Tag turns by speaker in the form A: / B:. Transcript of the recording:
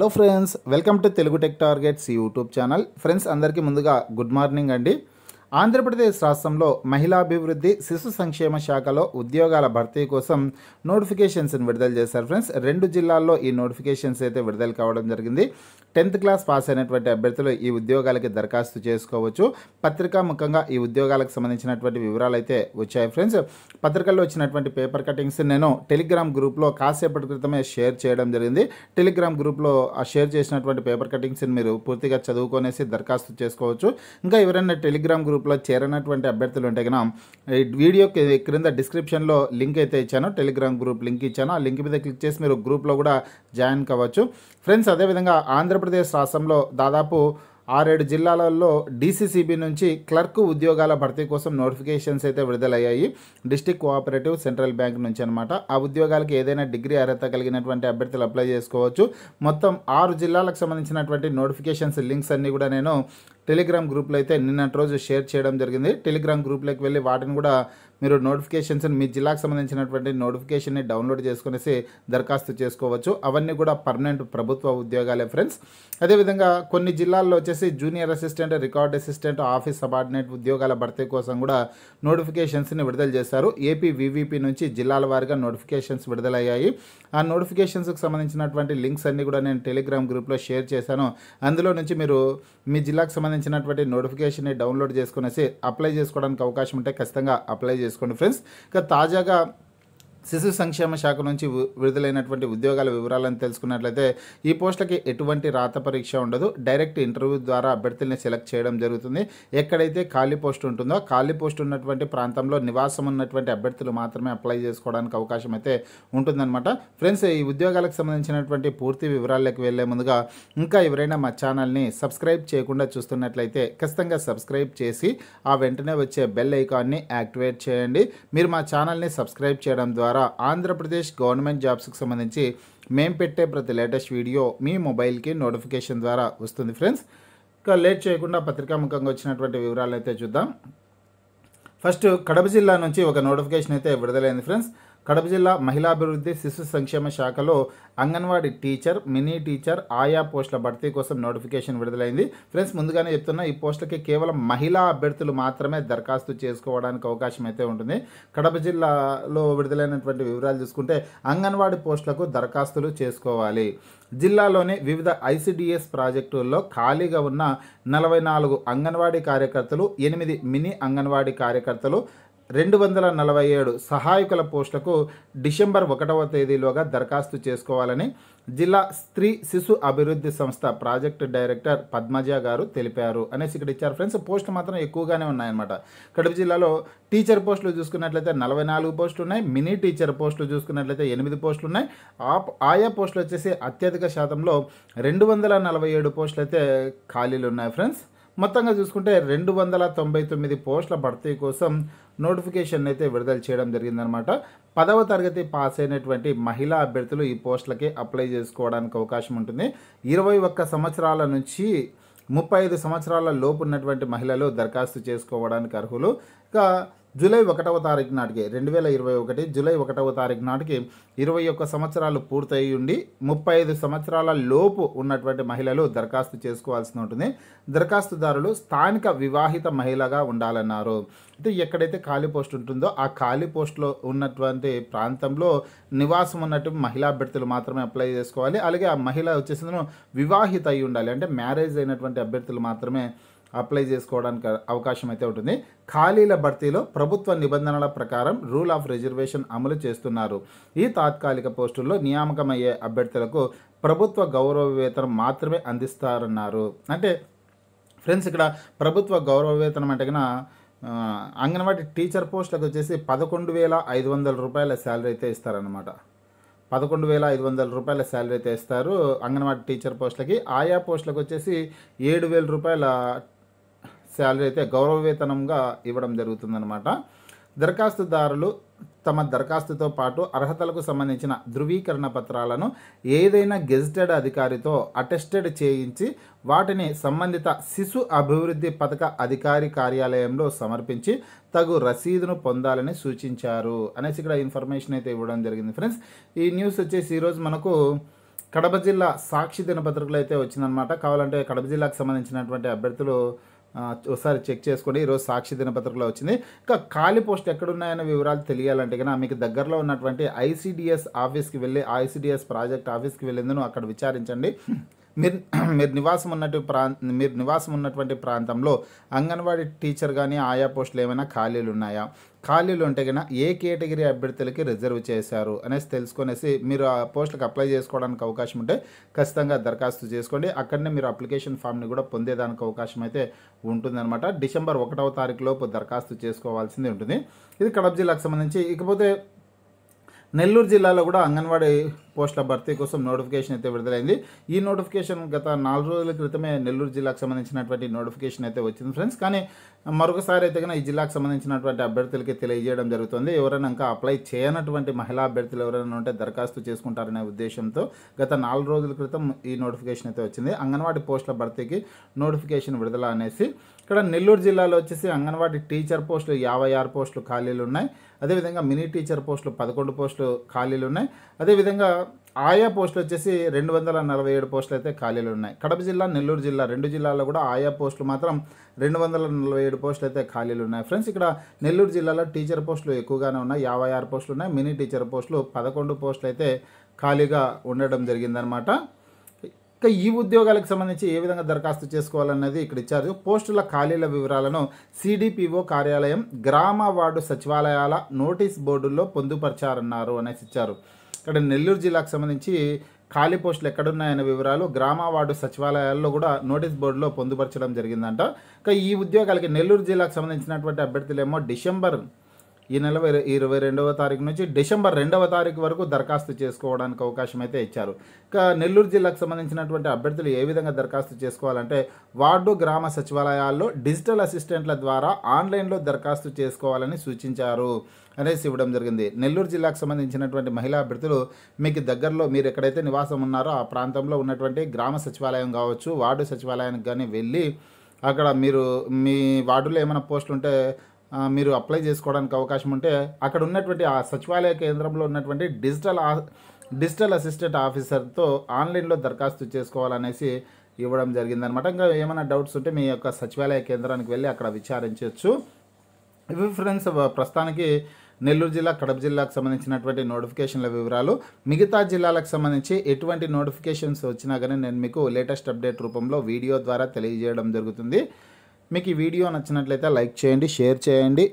A: hello friends welcome to Telugu tech targets YouTube channel friends అందరికీ ముందుగా good morning అండి ఆంధ్రప్రదేశ్ రాష్ట్రంలో మహిళాభివృద్ధి శిశు సంక్షేమ శాఖలో ఉద్యోగాల భర్తీ కోసం నోటిఫికేషన్స్ని విడుదల చేశారు ఫ్రెండ్స్ రెండు జిల్లాల్లో ఈ నోటిఫికేషన్స్ అయితే విడుదల కావడం జరిగింది టెన్త్ క్లాస్ పాస్ అయినటువంటి అభ్యర్థులు ఈ ఉద్యోగాలకి దరఖాస్తు చేసుకోవచ్చు పత్రికా ముఖంగా ఈ ఉద్యోగాలకు సంబంధించినటువంటి వివరాలు అయితే వచ్చాయి ఫ్రెండ్స్ పత్రికల్లో వచ్చినటువంటి పేపర్ కటింగ్స్ నేను టెలిగ్రామ్ గ్రూప్లో కాసేపటి క్రితమే షేర్ చేయడం జరిగింది టెలిగ్రామ్ గ్రూప్లో ఆ షేర్ చేసినటువంటి పేపర్ కటింగ్స్ని మీరు పూర్తిగా చదువుకొనేసి దరఖాస్తు చేసుకోవచ్చు ఇంకా ఎవరైనా టెలిగ్రామ్ గ్రూప్లో చేరినటువంటి అభ్యర్థులు ఉంటే కనుక ఈ వీడియో క్రింద డిస్క్రిప్షన్లో లింక్ అయితే ఇచ్చాను టెలిగ్రామ్ గ్రూప్ లింక్ ఇచ్చాను ఆ లింక్ మీద క్లిక్ చేసి మీరు గ్రూప్లో కూడా జాయిన్ కావచ్చు ఫ్రెండ్స్ అదేవిధంగా ఆంధ్రప్రదేశ్ రాష్ట్రంలో దాదాపు ఆరేడు జిల్లాలలో డీసీసీబీ నుంచి క్లర్క్ ఉద్యోగాల భర్తీ కోసం నోటిఫికేషన్స్ అయితే విడుదలయ్యాయి డిస్టిక్ కోఆపరేటివ్ సెంట్రల్ బ్యాంక్ నుంచి అనమాట ఆ ఉద్యోగాలకు ఏదైనా డిగ్రీ అర్హత కలిగినటువంటి అభ్యర్థులు అప్లై చేసుకోవచ్చు మొత్తం ఆరు జిల్లాలకు సంబంధించినటువంటి నోటిఫికేషన్స్ లింక్స్ అన్నీ కూడా నేను టెలిగ్రామ్ గ్రూప్లో అయితే నిన్నటి రోజు షేర్ చేయడం జరిగింది టెలిగ్రామ్ గ్రూప్లోకి వెళ్ళి వాటిని కూడా మీరు నోటిఫికేషన్స్ మీ జిల్లాకు సంబంధించినటువంటి నోటిఫికేషన్ని డౌన్లోడ్ చేసుకునేసి దరఖాస్తు చేసుకోవచ్చు అవన్నీ కూడా పర్మనెంట్ ప్రభుత్వ ఉద్యోగాలే ఫ్రెండ్స్ అదేవిధంగా కొన్ని జిల్లాల్లో వచ్చేసి junior assistant record assistant office subordinate ఉద్యోగాల భర్తీ కోసం కూడా నోటిఫికేషన్స్ని విడుదల చేశారు ఏపీ వివిపి నుంచి జిల్లాల వారిగా నోటిఫికేషన్స్ విడుదలయ్యాయి ఆ నోటిఫికేషన్స్కి సంబంధించినటువంటి లింక్స్ అన్నీ కూడా నేను టెలిగ్రామ్ గ్రూప్లో షేర్ చేశాను అందులో నుంచి మీరు మీ జిల్లాకు సంబంధించినటువంటి నోటిఫికేషన్ని డౌన్లోడ్ చేసుకునేసి అప్లై చేసుకోవడానికి అవకాశం ఉంటే ఖచ్చితంగా అప్లై చేసుకోండి ఫ్రెండ్స్ ఇక తాజాగా శిశు సంక్షేమ శాఖ నుంచి విడుదలైనటువంటి ఉద్యోగాల వివరాలను తెలుసుకున్నట్లయితే ఈ పోస్టులకి ఎటువంటి రాత పరీక్ష ఉండదు డైరెక్ట్ ఇంటర్వ్యూ ద్వారా అభ్యర్థుల్ని సెలెక్ట్ చేయడం జరుగుతుంది ఎక్కడైతే ఖాళీ పోస్ట్ ఉంటుందో ఖాళీ పోస్ట్ ఉన్నటువంటి ప్రాంతంలో నివాసం ఉన్నటువంటి అభ్యర్థులు మాత్రమే అప్లై చేసుకోవడానికి అవకాశం అయితే ఉంటుందన్నమాట ఫ్రెండ్స్ ఈ ఉద్యోగాలకు సంబంధించినటువంటి పూర్తి వివరాలకు వెళ్లే ముందుగా ఇంకా ఎవరైనా మా ఛానల్ని సబ్స్క్రైబ్ చేయకుండా చూస్తున్నట్లయితే ఖచ్చితంగా సబ్స్క్రైబ్ చేసి ఆ వెంటనే వచ్చే బెల్ ఐకాన్ని యాక్టివేట్ చేయండి మీరు మా ఛానల్ని సబ్స్క్రైబ్ చేయడం ద్వారా ద్వారా ఆంధ్రప్రదేశ్ గవర్నమెంట్ జాబ్స్కి సంబంధించి మేము పెట్టే ప్రతి లేటెస్ట్ వీడియో మీ మొబైల్కి నోటిఫికేషన్ ద్వారా వస్తుంది ఫ్రెండ్స్ ఇంకా లేట్ చేయకుండా పత్రికాముఖంగా వచ్చినటువంటి వివరాలు అయితే చూద్దాం ఫస్ట్ కడప జిల్లా నుంచి ఒక నోటిఫికేషన్ అయితే విడుదలైంది ఫ్రెండ్స్ కడప జిల్లా మహిళాభివృద్ధి శిశు సంక్షేమ శాఖలో అంగన్వాడీ టీచర్ మినీ టీచర్ ఆయా పోస్టుల భర్తీ కోసం నోటిఫికేషన్ విడుదలైంది ఫ్రెండ్స్ ముందుగానే చెప్తున్నా ఈ పోస్టులకి కేవలం మహిళా అభ్యర్థులు మాత్రమే దరఖాస్తు చేసుకోవడానికి అవకాశం అయితే ఉంటుంది కడప జిల్లాలో విడుదలైనటువంటి వివరాలు చూసుకుంటే అంగన్వాడీ పోస్టులకు దరఖాస్తులు చేసుకోవాలి జిల్లాలోని వివిధ ఐసిడిఎస్ ప్రాజెక్టుల్లో ఖాళీగా ఉన్న నలభై నాలుగు అంగన్వాడీ కార్యకర్తలు ఎనిమిది మినీ అంగన్వాడీ కార్యకర్తలు రెండు వందల నలభై ఏడు సహాయకుల పోస్టులకు డిసెంబర్ ఒకటవ తేదీలోగా దరఖాస్తు చేసుకోవాలని జిల్లా స్త్రీ శిశు అభివృద్ధి సంస్థ ప్రాజెక్ట్ డైరెక్టర్ పద్మజ గారు తెలిపారు అనేసి ఇక్కడ ఇచ్చారు ఫ్రెండ్స్ పోస్టులు మాత్రం ఎక్కువగానే ఉన్నాయన్నమాట కడప జిల్లాలో టీచర్ పోస్టులు చూసుకున్నట్లయితే నలభై నాలుగు పోస్టులు ఉన్నాయి మినీ టీచర్ పోస్టులు చూసుకున్నట్లయితే ఎనిమిది పోస్టులు ఉన్నాయి ఆయా పోస్టులు వచ్చేసి అత్యధిక శాతంలో రెండు వందల నలభై ఏడు పోస్టులు అయితే ఖాళీలు ఉన్నాయి ఫ్రెండ్స్ మొత్తంగా చూసుకుంటే రెండు వందల తొంభై తొమ్మిది పోస్టుల భర్తీ కోసం నోటిఫికేషన్ అయితే విడుదల చేయడం జరిగిందనమాట పదవ తరగతి పాస్ అయినటువంటి మహిళా అభ్యర్థులు ఈ పోస్టులకి అప్లై చేసుకోవడానికి అవకాశం ఉంటుంది ఇరవై ఒక్క సంవత్సరాల నుంచి ముప్పై ఐదు సంవత్సరాల లోపు ఉన్నటువంటి మహిళలు దరఖాస్తు చేసుకోవడానికి అర్హులు ఇక జూలై ఒకటవ తారీఖు నాటికి రెండు వేల ఇరవై ఒకటి జూలై ఒకటవ తారీఖు నాటికి ఇరవై ఒక్క సంవత్సరాలు పూర్తయి ఉండి ముప్పై ఐదు సంవత్సరాల లోపు ఉన్నటువంటి మహిళలు దరఖాస్తు చేసుకోవాల్సి ఉంటుంది దరఖాస్తుదారులు స్థానిక వివాహిత మహిళగా ఉండాలన్నారు అయితే ఎక్కడైతే ఖాళీ పోస్ట్ ఉంటుందో ఆ ఖాళీ పోస్ట్లో ఉన్నటువంటి ప్రాంతంలో నివాసం ఉన్నట్టు మహిళా అభ్యర్థులు మాత్రమే అప్లై చేసుకోవాలి అలాగే ఆ మహిళ వచ్చేసిందను వివాహిత అయి ఉండాలి అంటే మ్యారేజ్ అయినటువంటి అభ్యర్థులు మాత్రమే అప్లై చేసుకోవడానికి అవకాశం అయితే ఉంటుంది ఖాళీల భర్తీలో ప్రభుత్వ నిబంధనల ప్రకారం రూల్ ఆఫ్ రిజర్వేషన్ అమలు చేస్తున్నారు ఈ తాత్కాలిక పోస్టుల్లో నియామకమయ్యే అభ్యర్థులకు ప్రభుత్వ గౌరవ వేతనం మాత్రమే అందిస్తారన్నారు అంటే ఫ్రెండ్స్ ఇక్కడ ప్రభుత్వ గౌరవ వేతనం అంటే అంగన్వాడీ టీచర్ పోస్టులకు వచ్చేసి పదకొండు వేల ఐదు వందల రూపాయల శాలరీ అయితే ఇస్తారనమాట పదకొండు వేల ఐదు వందల రూపాయల శాలరీ అయితే ఇస్తారు అంగన్వాడీ టీచర్ పోస్టులకి ఆయా పోస్టులకు వచ్చేసి ఏడు వేల రూపాయల శాలరీ అయితే గౌరవ వేతనంగా ఇవ్వడం జరుగుతుందనమాట దరఖాస్తుదారులు తమ దరఖాస్తుతో పాటు అర్హతలకు సంబంధించిన ధృవీకరణ పత్రాలను ఏదైనా గెజిటెడ్ అధికారితో అటెస్టెడ్ చేయించి వాటిని సంబంధిత శిశు అభివృద్ధి పథక అధికారి కార్యాలయంలో సమర్పించి తగు రసీదును పొందాలని సూచించారు అనేసి ఇక్కడ ఇన్ఫర్మేషన్ అయితే ఇవ్వడం జరిగింది ఫ్రెండ్స్ ఈ న్యూస్ వచ్చేసి ఈరోజు మనకు కడప జిల్లా సాక్షి దినపత్రికలు అయితే వచ్చిందనమాట కావాలంటే కడప జిల్లాకు సంబంధించినటువంటి అభ్యర్థులు ఒకసారి చెక్ చేసుకోండి ఈరోజు సాక్షి దినపత్రికలో వచ్చింది ఇంకా ఖాళీ పోస్ట్ ఎక్కడున్నాయన్న వివరాలు తెలియాలంటే కనుక మీకు దగ్గరలో ఉన్నటువంటి ఐసీడిఎస్ ఆఫీస్కి వెళ్ళి ఐసీడిఎస్ ప్రాజెక్ట్ ఆఫీస్కి వెళ్ళిందను అక్కడ విచారించండి మీరు మీరు నివాసం ఉన్నటువంటి ప్రాంత మీరు నివాసం ఉన్నటువంటి ప్రాంతంలో అంగన్వాడీ టీచర్ కానీ ఆయా పోస్టులు ఏమైనా ఖాళీలు ఉన్నాయా ఖాళీలు ఉంటే కన్నా ఏ కేటగిరీ అభ్యర్థులకి రిజర్వ్ చేశారు అనేసి తెలుసుకునేసి మీరు ఆ పోస్టులకు అప్లై చేసుకోవడానికి అవకాశం ఉంటే ఖచ్చితంగా దరఖాస్తు చేసుకోండి అక్కడనే మీరు అప్లికేషన్ ఫామ్ని కూడా పొందేదానికి అవకాశం అయితే ఉంటుందన్నమాట డిసెంబర్ ఒకటవ తారీఖు లోపు దరఖాస్తు చేసుకోవాల్సింది ఉంటుంది ఇది కడప జిల్లాకు సంబంధించి ఇకపోతే నెల్లూరు జిల్లాలో కూడా అంగన్వాడీ పోస్టుల భర్తీ కోసం నోటిఫికేషన్ అయితే విడుదలైంది ఈ నోటిఫికేషన్ గత నాలుగు రోజుల క్రితమే నెల్లూరు జిల్లాకు సంబంధించినటువంటి నోటిఫికేషన్ అయితే వచ్చింది ఫ్రెండ్స్ కానీ మరొకసారి అయితే కనుక ఈ జిల్లాకు సంబంధించినటువంటి అభ్యర్థులకి తెలియజేయడం జరుగుతుంది ఎవరైనా ఇంకా అప్లై చేయనటువంటి మహిళా అభ్యర్థులు ఎవరైనా ఉంటే దరఖాస్తు చేసుకుంటారనే ఉద్దేశంతో గత నాలుగు రోజుల క్రితం ఈ నోటిఫికేషన్ అయితే వచ్చింది అంగన్వాడీ పోస్టుల భర్తీకి నోటిఫికేషన్ విడుదల అనేసి ఇక్కడ నెల్లూరు జిల్లాలో వచ్చేసి అంగన్వాడీ టీచర్ పోస్టులు యాభై ఆరు పోస్టులు ఖాళీలు ఉన్నాయి అదేవిధంగా మినీ టీచర్ పోస్టులు పదకొండు పోస్టులు ఖాళీలు ఉన్నాయి అదేవిధంగా ఆయా పోస్టులు వచ్చేసి రెండు వందల నలభై ఏడు పోస్టులు అయితే ఖాళీలు ఉన్నాయి కడప జిల్లా నెల్లూరు జిల్లా రెండు జిల్లాల్లో కూడా ఆయా పోస్టులు మాత్రం రెండు వందల నలభై ఏడు పోస్టులు అయితే ఖాళీలు ఉన్నాయి ఫ్రెండ్స్ ఇక్కడ నెల్లూరు జిల్లాలో టీచర్ పోస్టులు ఎక్కువగానే ఉన్నాయి యాభై ఆరు పోస్టులు ఉన్నాయి మినీ టీచర్ పోస్టులు పదకొండు పోస్టులు అయితే ఖాళీగా ఉండడం జరిగిందనమాట ఇక ఈ ఉద్యోగాలకు సంబంధించి ఏ విధంగా దరఖాస్తు చేసుకోవాలన్నది ఇక్కడ ఇచ్చారు పోస్టుల ఖాళీల వివరాలను సిడిపిఓ కార్యాలయం గ్రామ వార్డు సచివాలయాల నోటీస్ బోర్డుల్లో పొందుపరచారన్నారు అనేసి ఇచ్చారు ఇక్కడ నెల్లూరు జిల్లాకు సంబంధించి ఖాళీ పోస్టులు ఎక్కడున్నాయనే వివరాలు గ్రామ వార్డు సచివాలయాల్లో కూడా నోటీస్ బోర్డులో పొందుపరచడం జరిగిందంట ఇక ఈ ఉద్యోగాలకి నెల్లూరు జిల్లాకు సంబంధించినటువంటి అభ్యర్థులేమో డిసెంబర్ ఈ నెల ఇరవై రెండవ తారీఖు నుంచి డిసెంబర్ రెండవ తారీఖు వరకు దరఖాస్తు చేసుకోవడానికి అవకాశం అయితే ఇచ్చారు ఇక నెల్లూరు జిల్లాకు సంబంధించినటువంటి అభ్యర్థులు ఏ విధంగా దరఖాస్తు చేసుకోవాలంటే వార్డు గ్రామ సచివాలయాల్లో డిజిటల్ అసిస్టెంట్ల ద్వారా ఆన్లైన్లో దరఖాస్తు చేసుకోవాలని సూచించారు అనేసి ఇవ్వడం జరిగింది నెల్లూరు జిల్లాకు సంబంధించినటువంటి మహిళా అభ్యర్థులు మీకు దగ్గరలో మీరు ఎక్కడైతే నివాసం ఉన్నారో ఆ ప్రాంతంలో ఉన్నటువంటి గ్రామ సచివాలయం కావచ్చు వార్డు సచివాలయానికి కానీ వెళ్ళి అక్కడ మీరు మీ వార్డులో ఏమైనా పోస్టులు ఉంటే మీరు అప్లై చేసుకోవడానికి అవకాశం ఉంటే అక్కడ ఉన్నటువంటి ఆ సచివాలయ కేంద్రంలో ఉన్నటువంటి డిజిటల్ డిజిటల్ అసిస్టెంట్ ఆఫీసర్తో ఆన్లైన్లో దరఖాస్తు చేసుకోవాలనేసి ఇవ్వడం జరిగిందనమాట ఇంకా ఏమైనా డౌట్స్ ఉంటే మీ యొక్క సచివాలయ కేంద్రానికి వెళ్ళి అక్కడ విచారించవచ్చు ఇవి ఫ్రెండ్స్ ప్రస్తుతానికి నెల్లూరు జిల్లా కడప జిల్లాకు సంబంధించినటువంటి నోటిఫికేషన్ల వివరాలు మిగతా జిల్లాలకు సంబంధించి ఎటువంటి నోటిఫికేషన్స్ వచ్చినా కానీ నేను మీకు లేటెస్ట్ అప్డేట్ రూపంలో వీడియో ద్వారా తెలియజేయడం జరుగుతుంది మీకు ఈ వీడియో నచ్చినట్లయితే లైక్ చేయండి షేర్ చేయండి